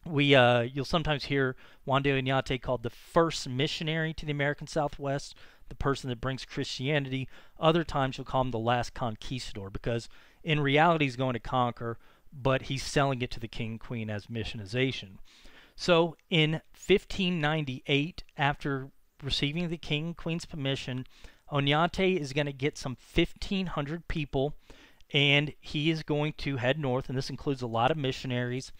we uh, you'll sometimes hear Juan de Oñate called the first missionary to the American Southwest, the person that brings Christianity. Other times you'll call him the last conquistador because in reality he's going to conquer, but he's selling it to the king queen as missionization. So in 1598, after receiving the king and queen's permission, Onyate is going to get some 1,500 people, and he is going to head north, and this includes a lot of missionaries,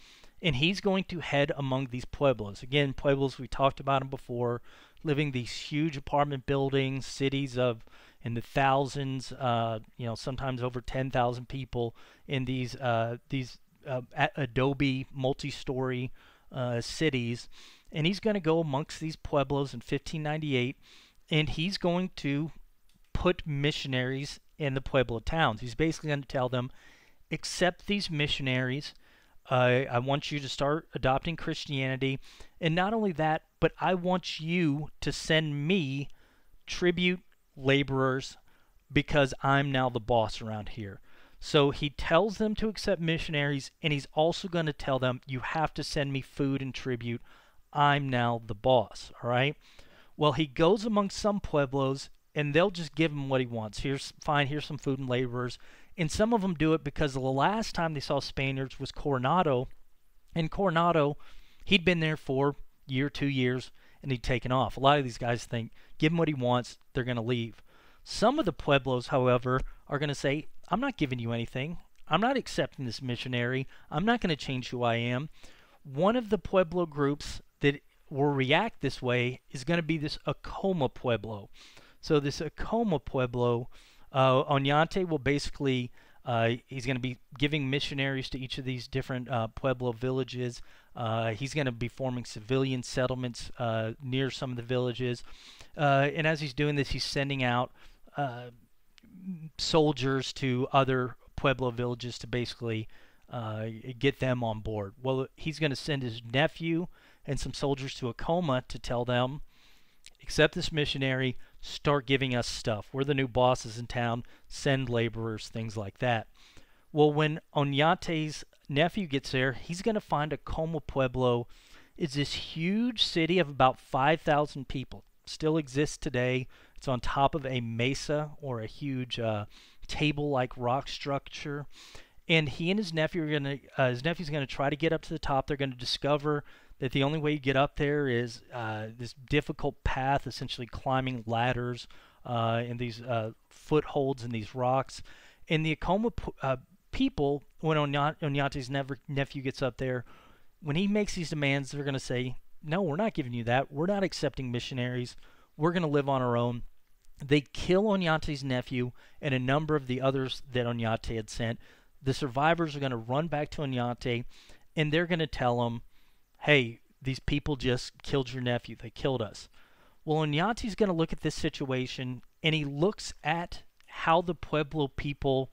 and he's going to head among these pueblos. Again, pueblos, we talked about them before, living these huge apartment buildings, cities of in the thousands, uh, you know, sometimes over 10,000 people in these uh, these uh, adobe multi-story uh, cities and he's going to go amongst these pueblos in 1598 and he's going to put missionaries in the pueblo towns he's basically going to tell them accept these missionaries uh, i want you to start adopting christianity and not only that but i want you to send me tribute laborers because i'm now the boss around here so he tells them to accept missionaries, and he's also going to tell them, you have to send me food and tribute. I'm now the boss, all right? Well, he goes among some pueblos and they'll just give him what he wants. Here's fine, here's some food and laborers. And some of them do it because the last time they saw Spaniards was Coronado. And Coronado, he'd been there for year, two years, and he'd taken off. A lot of these guys think, give him what he wants, they're going to leave. Some of the Pueblos, however, are going to say, I'm not giving you anything. I'm not accepting this missionary. I'm not going to change who I am. One of the Pueblo groups that will react this way is going to be this Acoma Pueblo. So this Acoma Pueblo, uh, will basically, uh, he's going to be giving missionaries to each of these different uh, Pueblo villages. Uh, he's going to be forming civilian settlements uh, near some of the villages. Uh, and as he's doing this, he's sending out soldiers to other Pueblo villages to basically get them on board. Well, he's going to send his nephew and some soldiers to Acoma to tell them, accept this missionary, start giving us stuff. We're the new bosses in town, send laborers, things like that. Well, when Onyate's nephew gets there, he's going to find Acoma Pueblo is this huge city of about 5,000 people. Still exists today. It's on top of a mesa or a huge uh, table-like rock structure. And he and his nephew are gonna, uh, his nephew's gonna try to get up to the top. They're gonna discover that the only way you get up there is uh, this difficult path, essentially climbing ladders uh, and these uh, footholds and these rocks. And the Acoma uh, people, when Onyate's nephew gets up there, when he makes these demands, they're going to say, No, we're not giving you that. We're not accepting missionaries. We're going to live on our own. They kill Onyate's nephew and a number of the others that Onyate had sent. The survivors are going to run back to Onyate, and they're going to tell him, hey, these people just killed your nephew. They killed us. Well, is going to look at this situation and he looks at how the Pueblo people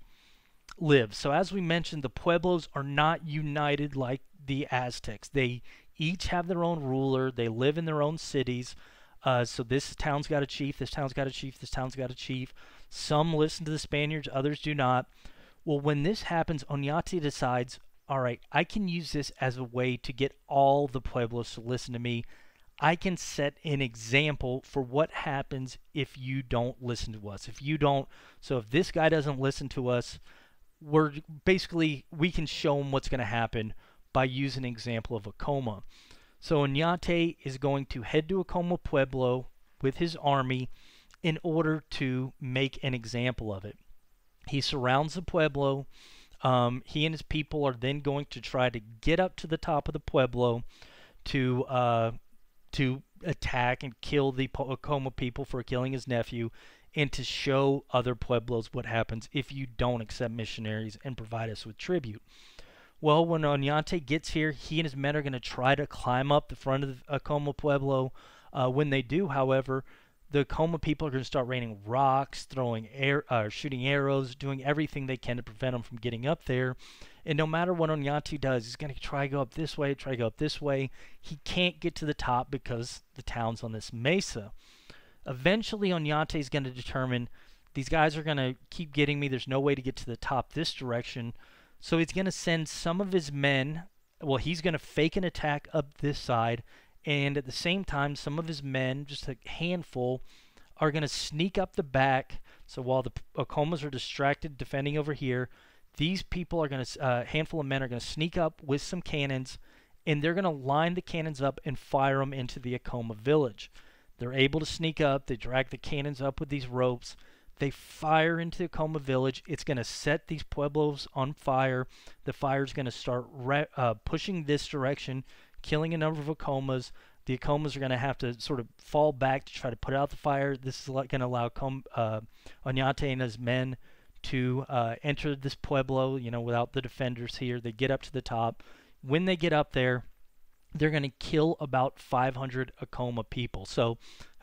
live. So, as we mentioned, the Pueblos are not united like the Aztecs. They each have their own ruler, they live in their own cities. Uh, so, this town's got a chief, this town's got a chief, this town's got a chief. Some listen to the Spaniards, others do not. Well, when this happens, Oñate decides all right, I can use this as a way to get all the Pueblos to listen to me. I can set an example for what happens if you don't listen to us. If you don't, so if this guy doesn't listen to us, we're basically, we can show him what's going to happen by using an example of a coma. So Nyate is going to head to Acoma Pueblo with his army in order to make an example of it. He surrounds the Pueblo um, he and his people are then going to try to get up to the top of the pueblo to uh, to attack and kill the Pocoma people for killing his nephew, and to show other pueblos what happens if you don't accept missionaries and provide us with tribute. Well, when Onyante gets here, he and his men are going to try to climb up the front of the Acoma Pueblo. Uh, when they do, however, the Coma people are going to start raining rocks, throwing air, uh, shooting arrows, doing everything they can to prevent them from getting up there. And no matter what Onyatu does, he's going to try to go up this way, try to go up this way. He can't get to the top because the town's on this mesa. Eventually, Onyate is going to determine these guys are going to keep getting me. There's no way to get to the top this direction. So he's going to send some of his men. Well, he's going to fake an attack up this side and at the same time, some of his men, just a handful, are going to sneak up the back. So while the Okomas are distracted defending over here, these people are going to, a uh, handful of men are going to sneak up with some cannons, and they're going to line the cannons up and fire them into the Okoma village. They're able to sneak up. They drag the cannons up with these ropes. They fire into the Coma village. It's going to set these pueblos on fire. The fire's going to start re- uh, pushing this direction, killing a number of Acomas. The Acomas are going to have to sort of fall back to try to put out the fire. This is going to allow Com- uh, Oñate and his men to uh, enter this pueblo, you know, without the defenders here. They get up to the top. When they get up there, they're going to kill about 500 Acoma people. So,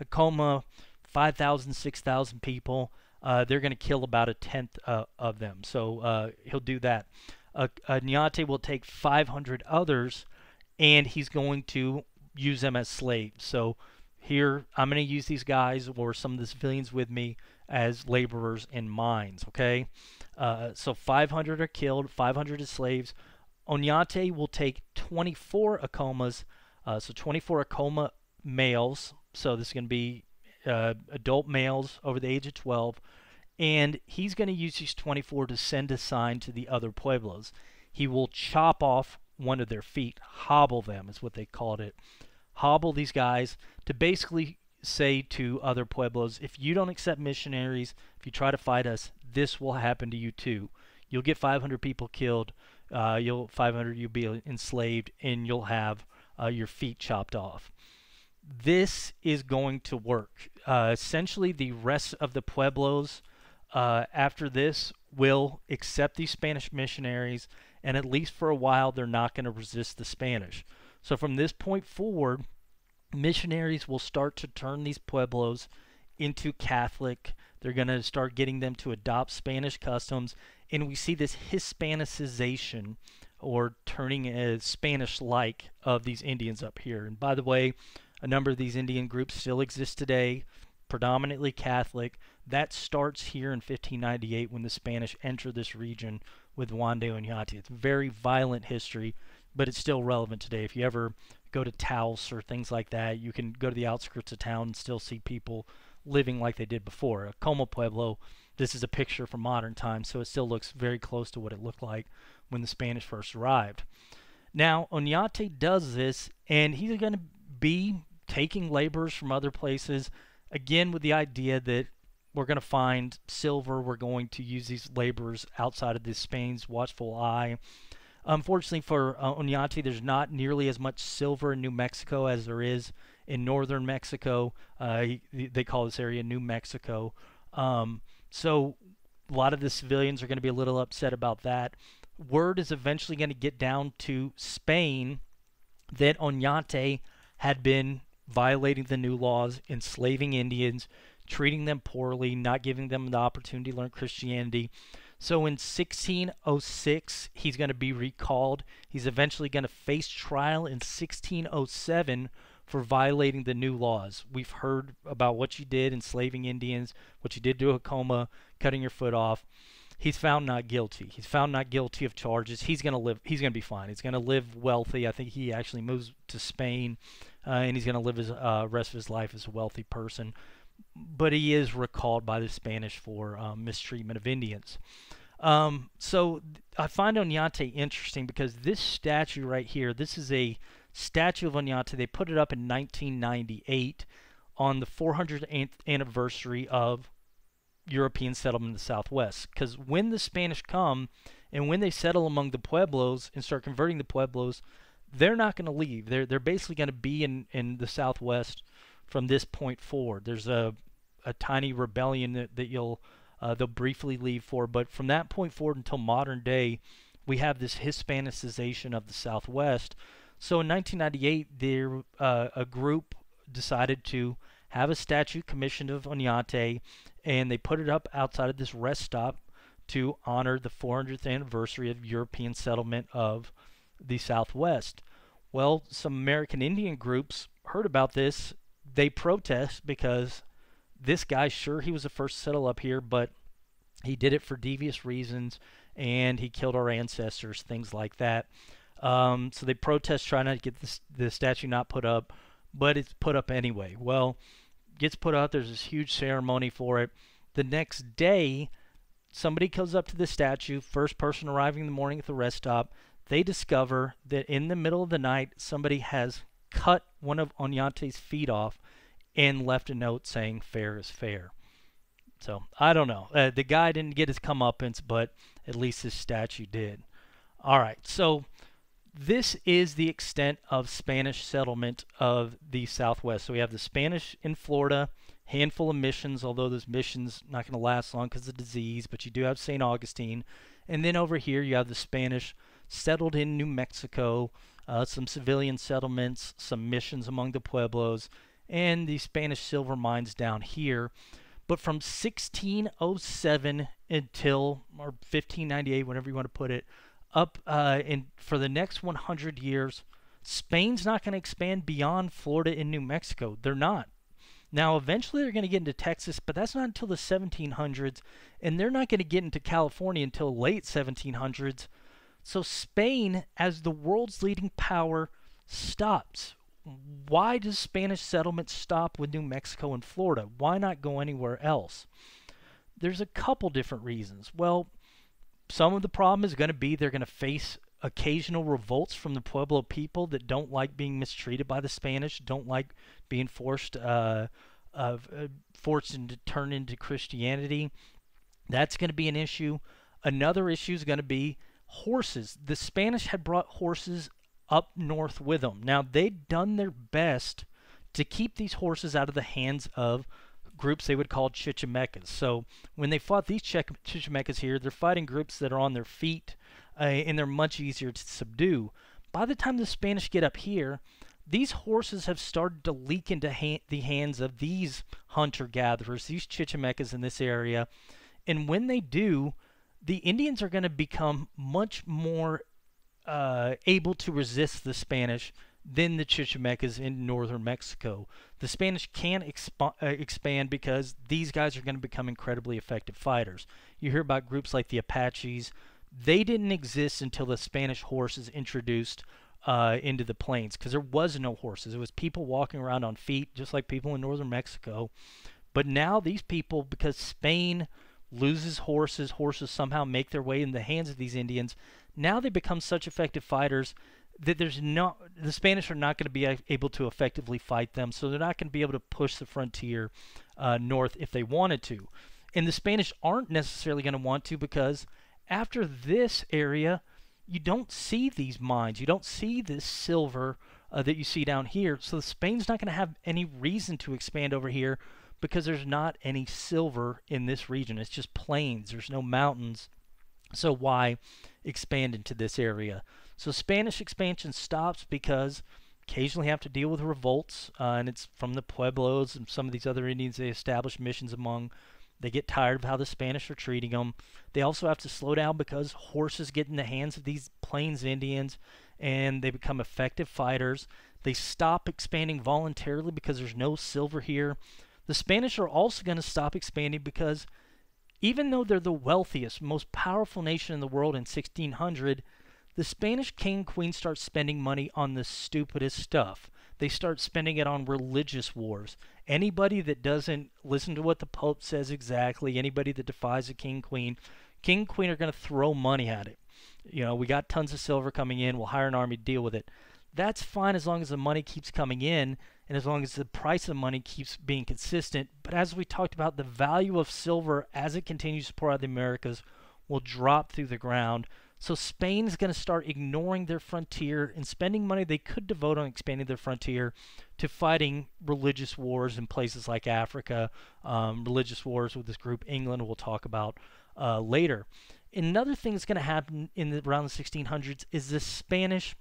Acoma, 5,000, 6,000 people. Uh, they're going to kill about a tenth uh, of them. So, uh, he'll do that. Uh, Nyate will take 500 others and he's going to use them as slaves. So here I'm going to use these guys or some of the civilians with me as laborers in mines. Okay, uh, so 500 are killed, 500 is slaves. Onyate will take 24 Akomas, uh, so 24 Akoma males. So this is going to be uh, adult males over the age of 12, and he's going to use these 24 to send a sign to the other pueblos. He will chop off one of their feet, hobble them is what they called it. Hobble these guys to basically say to other pueblos, if you don't accept missionaries, if you try to fight us, this will happen to you too. You'll get 500 people killed. Uh, you'll 500 you'll be enslaved, and you'll have uh, your feet chopped off. This is going to work. Uh, essentially, the rest of the pueblos uh, after this will accept these Spanish missionaries and at least for a while, they're not going to resist the Spanish. So from this point forward, missionaries will start to turn these pueblos into Catholic. They're going to start getting them to adopt Spanish customs. And we see this Hispanicization or turning as Spanish like of these Indians up here. And by the way, a number of these Indian groups still exist today, predominantly Catholic. That starts here in 1598 when the Spanish enter this region with Wando and Yati. It's very violent history, but it's still relevant today. If you ever go to Taos or things like that, you can go to the outskirts of town and still see people living like they did before. A Como Pueblo, this is a picture from modern times, so it still looks very close to what it looked like when the Spanish first arrived. Now, Onyate does this, and he's going to be taking laborers from other places, again, with the idea that we're going to find silver. We're going to use these laborers outside of this Spain's watchful eye. Unfortunately for uh, Oñate, there's not nearly as much silver in New Mexico as there is in northern Mexico. Uh, they call this area New Mexico. Um, so a lot of the civilians are going to be a little upset about that. Word is eventually going to get down to Spain that Oñate had been violating the new laws, enslaving Indians, treating them poorly, not giving them the opportunity to learn Christianity. So in 1606, he's going to be recalled. He's eventually going to face trial in 1607 for violating the new laws. We've heard about what you did enslaving Indians, what you did to Hokoma, cutting your foot off. He's found not guilty. He's found not guilty of charges. He's going to live. He's going to be fine. He's going to live wealthy. I think he actually moves to Spain, uh, and he's going to live his uh, rest of his life as a wealthy person but he is recalled by the Spanish for um, mistreatment of Indians. Um, so I find Oñate interesting because this statue right here, this is a statue of Oñate. They put it up in 1998 on the 400th anniversary of European settlement in the Southwest. Because when the Spanish come and when they settle among the Pueblos and start converting the Pueblos, they're not going to leave. They're, they're basically going to be in, in the Southwest from this point forward. There's a, a tiny rebellion that, that you'll uh, they'll briefly leave for, but from that point forward until modern day, we have this Hispanicization of the Southwest. So in 1998, there uh, a group decided to have a statue commissioned of Oñate, and they put it up outside of this rest stop to honor the 400th anniversary of European settlement of the Southwest. Well, some American Indian groups heard about this they protest because this guy, sure, he was the first settle up here, but he did it for devious reasons and he killed our ancestors, things like that. Um, so they protest trying to get this, the statue not put up, but it's put up anyway. Well, gets put up. There's this huge ceremony for it. The next day, somebody comes up to the statue. First person arriving in the morning at the rest stop. They discover that in the middle of the night, somebody has cut one of Onyante's feet off and left a note saying fair is fair. So I don't know. Uh, the guy didn't get his comeuppance, but at least his statue did. All right, so this is the extent of Spanish settlement of the Southwest. So we have the Spanish in Florida, handful of missions, although those missions not going to last long because of disease, but you do have St. Augustine. And then over here you have the Spanish settled in New Mexico, uh, some civilian settlements, some missions among the Pueblos, and the Spanish silver mines down here. But from 1607 until or 1598, whatever you want to put it, up uh, in for the next 100 years, Spain's not going to expand beyond Florida and New Mexico. They're not. Now, eventually, they're going to get into Texas, but that's not until the 1700s, and they're not going to get into California until late 1700s. So Spain, as the world's leading power, stops why does Spanish settlement stop with New Mexico and Florida? Why not go anywhere else? There's a couple different reasons. Well, some of the problem is going to be they're going to face occasional revolts from the Pueblo people that don't like being mistreated by the Spanish, don't like being forced uh, uh, forced to turn into Christianity. That's going to be an issue. Another issue is going to be horses. The Spanish had brought horses up north with them. Now, they'd done their best to keep these horses out of the hands of groups they would call Chichimecas. So when they fought these Chichimecas here, they're fighting groups that are on their feet uh, and they're much easier to subdue. By the time the Spanish get up here, these horses have started to leak into ha- the hands of these hunter gatherers, these Chichimecas in this area. And when they do, the Indians are going to become much more uh, able to resist the Spanish than the Chichimecas in northern Mexico. The Spanish can not uh, expand because these guys are going to become incredibly effective fighters. You hear about groups like the Apaches. They didn't exist until the Spanish horses introduced uh, into the plains because there was no horses. It was people walking around on feet, just like people in northern Mexico. But now these people, because Spain loses horses, horses somehow make their way in the hands of these Indians. Now they become such effective fighters that there's not the Spanish are not going to be able to effectively fight them, so they're not going to be able to push the frontier uh, north if they wanted to. And the Spanish aren't necessarily going to want to because after this area, you don't see these mines, you don't see this silver uh, that you see down here. So Spain's not going to have any reason to expand over here because there's not any silver in this region. It's just plains. There's no mountains. So why expand into this area? So Spanish expansion stops because occasionally have to deal with revolts, uh, and it's from the Pueblos and some of these other Indians they establish missions among. They get tired of how the Spanish are treating them. They also have to slow down because horses get in the hands of these Plains Indians and they become effective fighters. They stop expanding voluntarily because there's no silver here. The Spanish are also going to stop expanding because even though they're the wealthiest, most powerful nation in the world in 1600, the Spanish king and queen start spending money on the stupidest stuff. They start spending it on religious wars. Anybody that doesn't listen to what the Pope says exactly, anybody that defies the king queen, king and queen are going to throw money at it. You know, we got tons of silver coming in, we'll hire an army to deal with it. That's fine as long as the money keeps coming in and as long as the price of money keeps being consistent. But as we talked about, the value of silver as it continues to pour out of the Americas will drop through the ground. So Spain is going to start ignoring their frontier and spending money they could devote on expanding their frontier to fighting religious wars in places like Africa, um, religious wars with this group England we'll talk about uh, later. Another thing that's going to happen in the, around the 1600s is the Spanish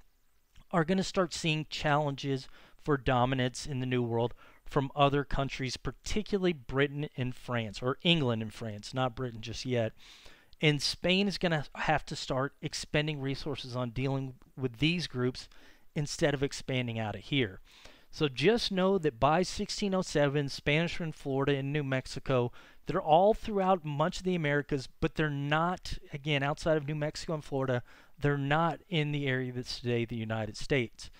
are going to start seeing challenges for dominance in the New World from other countries, particularly Britain and France, or England and France, not Britain just yet. And Spain is going to have to start expending resources on dealing with these groups instead of expanding out of here. So just know that by 1607, Spanish were in Florida and New Mexico. They're all throughout much of the Americas, but they're not, again, outside of New Mexico and Florida, they're not in the area that's today the United States.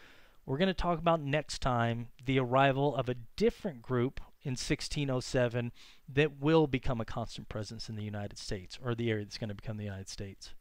We're going to talk about next time the arrival of a different group in 1607 that will become a constant presence in the United States or the area that's going to become the United States.